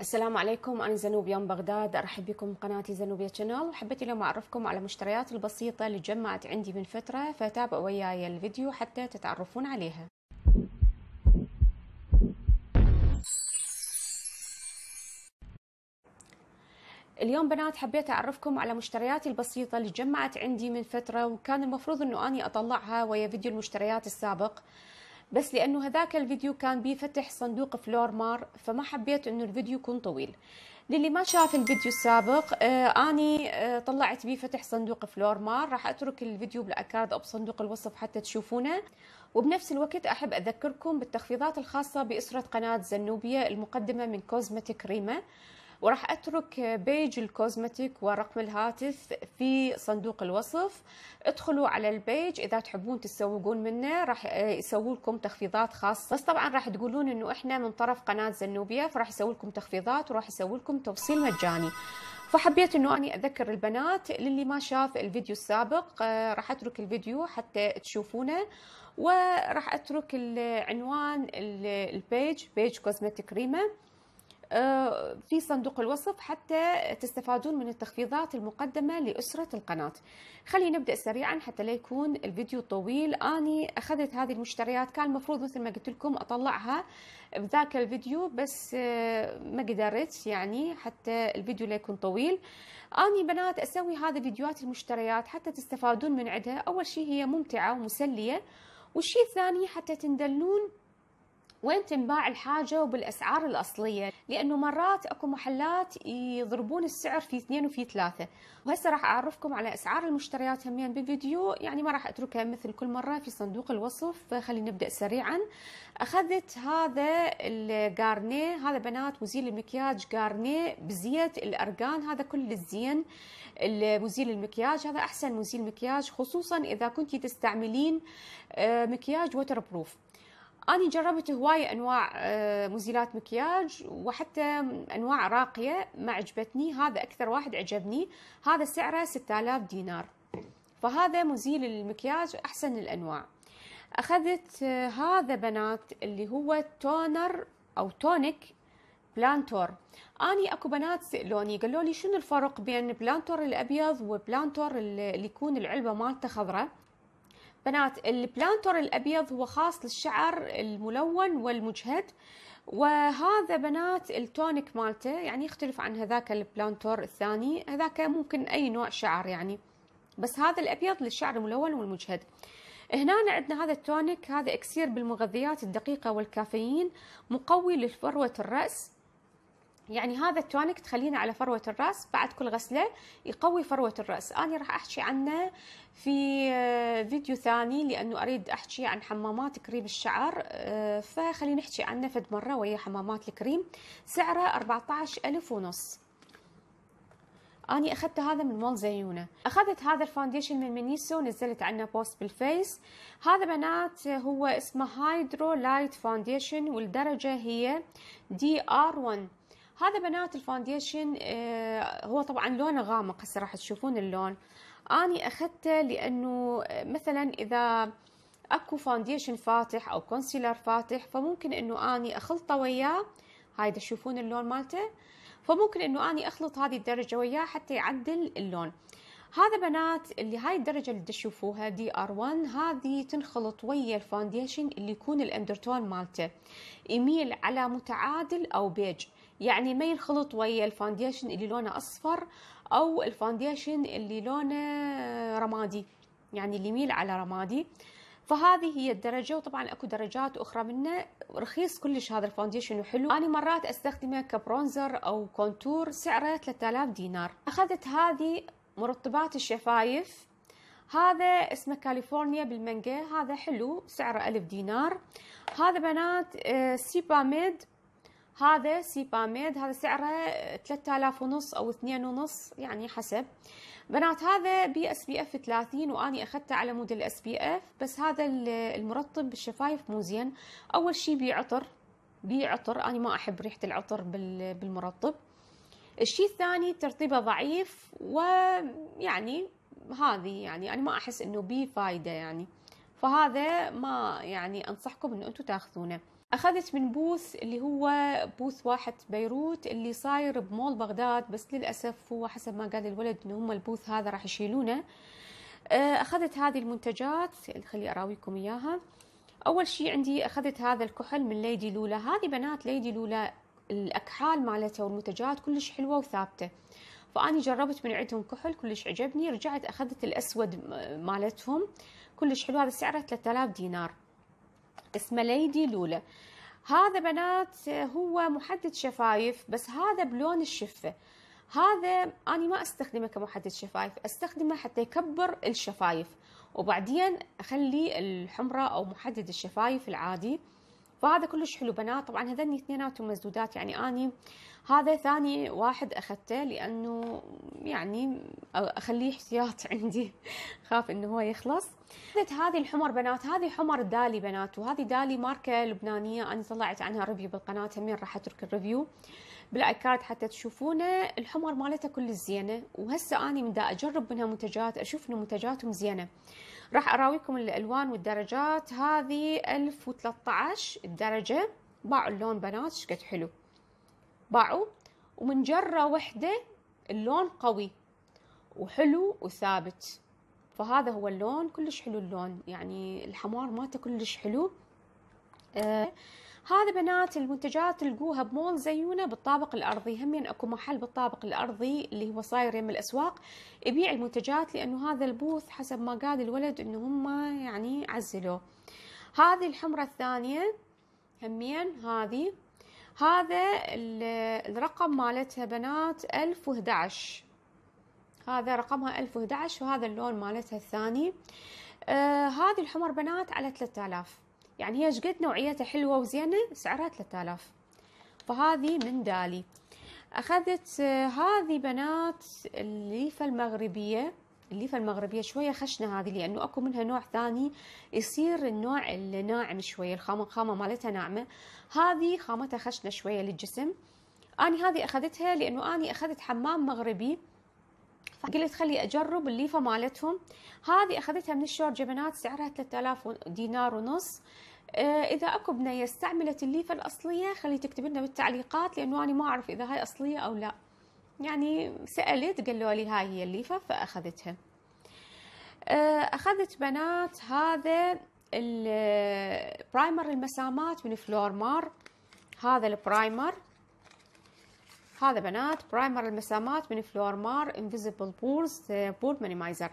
السلام عليكم أنا زنوب يوم بغداد أرحب بكم قناتي زنوبيا شانل وحبيت اليوم أعرفكم على المشتريات البسيطة اللي جمعت عندي من فترة فتابعوا وياي الفيديو حتى تتعرفون عليها اليوم بنات حبيت أعرفكم على مشترياتي البسيطة اللي جمعت عندي من فترة وكان المفروض أنه أني أطلعها ويا فيديو المشتريات السابق بس لأنه هذاك الفيديو كان بيفتح صندوق فلورمار فما حبيت أنه الفيديو يكون طويل للي ما شاف الفيديو السابق آه اني آه طلعت بيه فتح صندوق فلورمار راح اترك الفيديو بالاكارد او بصندوق الوصف حتى تشوفونه وبنفس الوقت احب اذكركم بالتخفيضات الخاصه باسره قناه زنوبيا المقدمه من كوزمتيك ريما وراح اترك بيج الكوزمتيك ورقم الهاتف في صندوق الوصف ادخلوا على البيج اذا تحبون تسوقون منه راح يسووا لكم تخفيضات خاصه بس طبعا راح تقولون انه احنا من طرف قناه زنوبيا فراح يسووا لكم تخفيضات وراح يسووا لكم توصيل مجاني فحبيت انه اني اذكر البنات للي ما شاف الفيديو السابق آه، راح اترك الفيديو حتى تشوفونه وراح اترك عنوان البيج بيج كوزمتيك ريما آه، في صندوق الوصف حتى تستفادون من التخفيضات المقدمة لأسرة القناة خلينا نبدأ سريعا حتى لا يكون الفيديو طويل أني أخذت هذه المشتريات كان المفروض مثل ما قلت لكم أطلعها بذاك الفيديو بس آه، ما قدرت يعني حتى الفيديو لا يكون طويل أني بنات أسوي هذه فيديوهات المشتريات حتى تستفادون من عدها أول شيء هي ممتعة ومسلية والشيء الثاني حتى تندلون وين تنباع الحاجة وبالأسعار الأصلية لأنه مرات أكو محلات يضربون السعر في اثنين وفي ثلاثة وهسه راح أعرفكم على أسعار المشتريات همين بفيديو يعني ما راح أتركها مثل كل مرة في صندوق الوصف فخلينا نبدأ سريعا أخذت هذا الجارني هذا بنات مزيل المكياج جارني بزيت الأرقان هذا كل الزين المزيل المكياج هذا أحسن مزيل مكياج خصوصا إذا كنت تستعملين آه، مكياج ووتر بروف أنا جربت هواية أنواع آه، مزيلات مكياج وحتى أنواع راقية ما عجبتني هذا أكثر واحد عجبني هذا سعره 6000 دينار فهذا مزيل المكياج أحسن الأنواع أخذت آه، هذا بنات اللي هو تونر أو تونيك بلانتور اني اكو بنات سالوني قالوا لي شنو الفرق بين بلانتور الابيض وبلانتور اللي يكون العلبه مالته خضراء بنات البلانتور الأبيض هو خاص للشعر الملون والمجهد وهذا بنات التونيك مالته يعني يختلف عن هذاك البلانتور الثاني هذاك ممكن أي نوع شعر يعني بس هذا الأبيض للشعر الملون والمجهد هنا عندنا هذا التونيك هذا اكسير بالمغذيات الدقيقه والكافيين مقوي لفروه الراس يعني هذا التونيك تخلينا على فروة الرأس بعد كل غسلة يقوي فروة الرأس أنا راح أحكي عنه في فيديو ثاني لأنه أريد أحكي عن حمامات كريم الشعر آه، فخلينا نحكي عنه فد مرة ويا حمامات الكريم سعره 14 ألف ونص أني أخذت هذا من مول زيونة أخذت هذا الفانديشن من منيسو ونزلت عنه بوست بالفيس هذا بنات هو اسمه هايدرو لايت فانديشن والدرجة هي دي ار 1 هذا بنات الفاونديشن آه، هو طبعا لونه غامق هسه راح تشوفون اللون اني اخذته لانه آه، مثلا اذا اكو فاونديشن فاتح او كونسيلر فاتح فممكن انه اني اخلطه وياه هاي تشوفون اللون مالته فممكن انه اني اخلط هذه الدرجه وياه حتى يعدل اللون هذا بنات اللي هاي الدرجه اللي تشوفوها دي ار 1 هذه تنخلط ويا الفاونديشن اللي يكون الاندرتون مالته يميل على متعادل او بيج يعني ما ينخلط ويا الفاونديشن اللي لونه اصفر او الفاونديشن اللي لونه رمادي يعني اللي يميل على رمادي فهذه هي الدرجة وطبعا اكو درجات اخرى منه رخيص كلش هذا الفاونديشن وحلو انا مرات استخدمه كبرونزر او كونتور سعره 3000 دينار اخذت هذه مرطبات الشفايف هذا اسمه كاليفورنيا بالمانجا هذا حلو سعره ألف دينار هذا بنات آه، سيبا ميد هذا سيباميد هذا سعره 3000 ونص او 2 ونص يعني حسب بنات هذا بي اس بي اف 30 واني اخذته على مود الاس بي اف بس هذا المرطب بالشفايف مو زين اول شيء بي عطر بي عطر انا ما احب ريحه العطر بالمرطب الشيء الثاني ترطيبه ضعيف ويعني هذه يعني انا ما احس انه بيه فايده يعني فهذا ما يعني انصحكم انه انتم تاخذونه أخذت من بوث اللي هو بوث واحد بيروت اللي صاير بمول بغداد بس للأسف هو حسب ما قال الولد إنه هم البوث هذا راح يشيلونه آه، أخذت هذه المنتجات خلي أراويكم إياها أول شيء عندي أخذت هذا الكحل من ليدي لولا هذه بنات ليدي لولا الأكحال مالتها والمنتجات كلش حلوة وثابتة فأني جربت من عندهم كحل كلش عجبني رجعت أخذت الأسود مالتهم كلش حلو هذا سعره 3000 دينار اسمه ليدي لولا هذا بنات هو محدد شفايف بس هذا بلون الشفه هذا أنا ما أستخدمه كمحدد شفايف أستخدمه حتى يكبر الشفايف وبعدين أخلي الحمرة أو محدد الشفايف العادي فهذا كلش حلو بنات طبعا هذني اثنيناتهم مسدودات يعني أني هذا ثاني واحد أخذته لأنه يعني أخليه احتياط عندي خاف أنه هو يخلص أخذت هذه الحمر بنات هذه حمر دالي بنات وهذه دالي ماركة لبنانية أنا طلعت عنها ريفيو بالقناة همين راح أترك الريفيو بالأيكارد حتى تشوفونه الحمر مالتها كل زينة وهسه أنا من دا أجرب منها منتجات أشوف أنه منتجاتهم زينة راح أراويكم الألوان والدرجات هذه 1013 الدرجة باعوا اللون بنات شقد حلو باعوا ومن جرة وحدة اللون قوي وحلو وثابت فهذا هو اللون كلش حلو اللون يعني الحمار مالته كلش حلو آه هذا بنات المنتجات تلقوها بمول زيونة بالطابق الأرضي همين يعني أكو محل بالطابق الأرضي اللي هو صاير يم الأسواق يبيع المنتجات لأنه هذا البوث حسب ما قال الولد أنه هم يعني عزلوه هذه الحمرة الثانية همين هذه هذا الرقم مالتها بنات 1011 هذا رقمها 1011 وهذا اللون مالتها الثاني آه هذه الحمر بنات على 3000 يعني هي شقد نوعيتها حلوة وزينة سعرها 3000 فهذه من دالي أخذت آه هذه بنات الليفة المغربية الليفه المغربيه شويه خشنه هذه لانه اكو منها نوع ثاني يصير النوع الناعم شويه الخامه خامه مالتها ناعمه هذه خامتها خشنه شويه للجسم اني هذه اخذتها لانه اني اخذت حمام مغربي فقلت خلي اجرب الليفه مالتهم هذه اخذتها من الشور جبنات سعرها 3000 دينار ونص آه، اذا اكو بنيه استعملت الليفه الاصليه خلي تكتب لنا بالتعليقات لانه انا ما اعرف اذا هاي اصليه او لا يعني سألت قالوا لي هاي هي الليفة فأخذتها أه، أخذت بنات هذا البرايمر المسامات من فلورمار هذا البرايمر هذا بنات برايمر المسامات من فلورمار انفيزيبل بورز بور مينيمايزر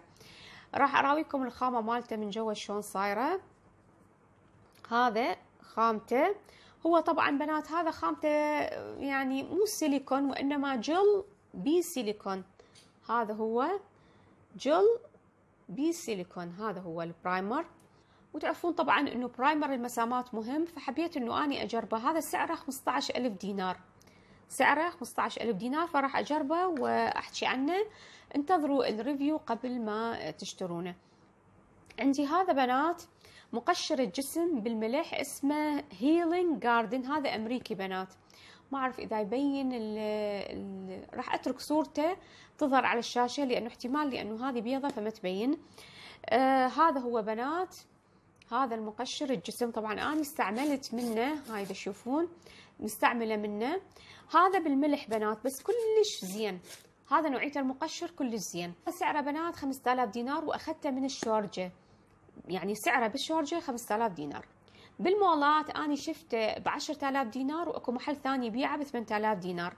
راح اراويكم الخامه مالته من جوا شلون صايره هذا خامته هو طبعا بنات هذا خامته يعني مو سيليكون وإنما جل بي سيليكون هذا هو جل بي سيليكون هذا هو البرايمر وتعرفون طبعا انه برايمر المسامات مهم فحبيت انه اني اجربه هذا سعره 15000 دينار سعره 15000 دينار فراح اجربه واحكي عنه انتظروا الريفيو قبل ما تشترونه عندي هذا بنات مقشر الجسم بالملح اسمه هيلينج جاردن هذا امريكي بنات ما اعرف اذا يبين الـ الـ راح اترك صورته تظهر على الشاشه لانه احتمال لانه هذه بيضه فما تبين آه هذا هو بنات هذا المقشر الجسم طبعا انا استعملت منه هاي تشوفون مستعمله منه هذا بالملح بنات بس كلش زين هذا نوعيه المقشر كلش زين سعره بنات 5000 دينار واخذته من الشورجه يعني سعره بالشارجه 5000 دينار بالمولات انا شفته ب 10000 دينار واكو محل ثاني يبيعه ب 8000 دينار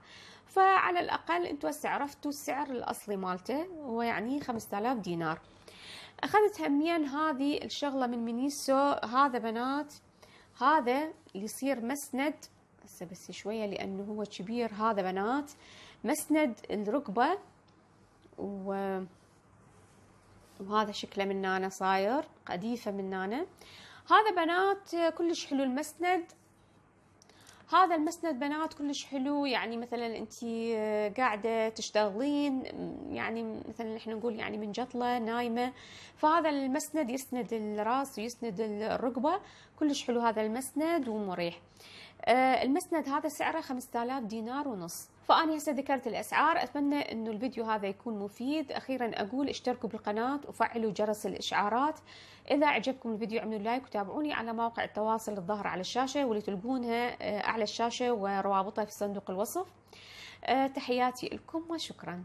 فعلى الاقل انتم عرفتوا السعر الاصلي مالته هو يعني 5000 دينار اخذت همين هذه الشغله من مينيسو هذا بنات هذا اللي يصير مسند هسه بس شويه لانه هو كبير هذا بنات مسند الركبه و وهذا شكله من نانا صاير قديفة من نانا هذا بنات كلش حلو المسند هذا المسند بنات كلش حلو يعني مثلا انت آه، قاعده تشتغلين يعني مثلا احنا نقول يعني منجطله نايمه فهذا المسند يسند الراس ويسند الركبه كلش حلو هذا المسند ومريح آه، المسند هذا سعره 5000 دينار ونص فأنا هسه ذكرت الأسعار أتمنى أنه الفيديو هذا يكون مفيد أخيرا أقول اشتركوا بالقناة وفعلوا جرس الإشعارات إذا أعجبكم الفيديو اعملوا لايك وتابعوني على مواقع التواصل الظاهر على الشاشة واللي تلقونها آه، أعلى الشاشة وروابطها في صندوق الوصف آه، تحياتي لكم وشكرا